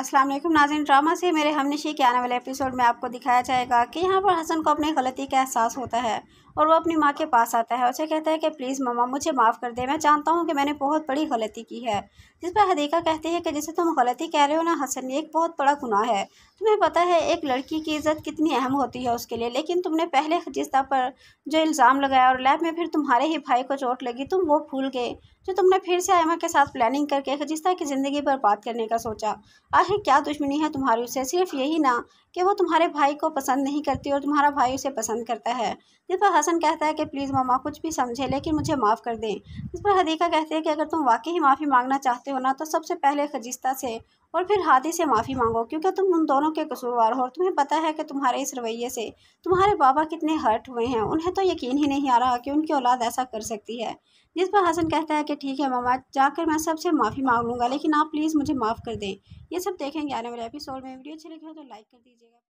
अस्सलाम वालेकुम नाजिन ड्रामा से मेरे हमनिशी के आने वाले एपिसोड में आपको दिखाया जाएगा कि यहाँ पर हसन को अपनी गलती का एहसास होता है और वो अपनी माँ के पास आता है उसे कहता है कि प्लीज़ ममा मुझे माफ़ कर दे मैं जानता हूँ कि मैंने बहुत बड़ी गलती की है जिस पर हदीका कहती है कि जिसे तुम गलती कह रहे हो ना हसन ये एक बहुत बड़ा गुनाह है तुम्हें पता है एक लड़की की इज़्ज़त कितनी अहम होती है उसके लिए लेकिन तुमने पहले जिस पर जो इल्ज़ाम लगाया और लैब में फिर तुम्हारे ही भाई को चोट लगी तुम वो भूल गए जो तुमने फिर से आयमा के साथ प्लानिंग करके खजिस्ता की ज़िंदगी बर्बाद करने का सोचा है क्या दुश्मनी है तुम्हारी उसे सिर्फ यही ना कि वो तुम्हारे भाई को पसंद नहीं करती और तुम्हारा भाई उसे पसंद करता है जिस पर हसन कहता है कि प्लीज़ मामा कुछ भी समझे लेकिन मुझे माफ़ कर दें जिस पर हदीका कहते हैं कि अगर तुम वाकई ही माफ़ी मांगना चाहते हो ना तो सबसे पहले खजिस्ता से और फिर हादी से माफ़ी मांगो क्योंकि तुम उन दोनों के कसूरवार हो और तुम्हें पता है कि तुम्हारे इस रवैये से तुम्हारे बाबा कितने हर्ट हुए हैं उन्हें तो यकीन ही नहीं आ रहा कि उनकी औलाद ऐसा कर सकती है जिस पर हसन कहता है कि ठीक है मामा जाकर मैं सबसे माफ़ी मांग लूँगा लेकिन आप प्लीज़ मुझे माफ़ कर दें ये सब देखेंगे आने वाले एपिसोड में वीडियो अच्छी लगी हो तो लाइक कर दीजिएगा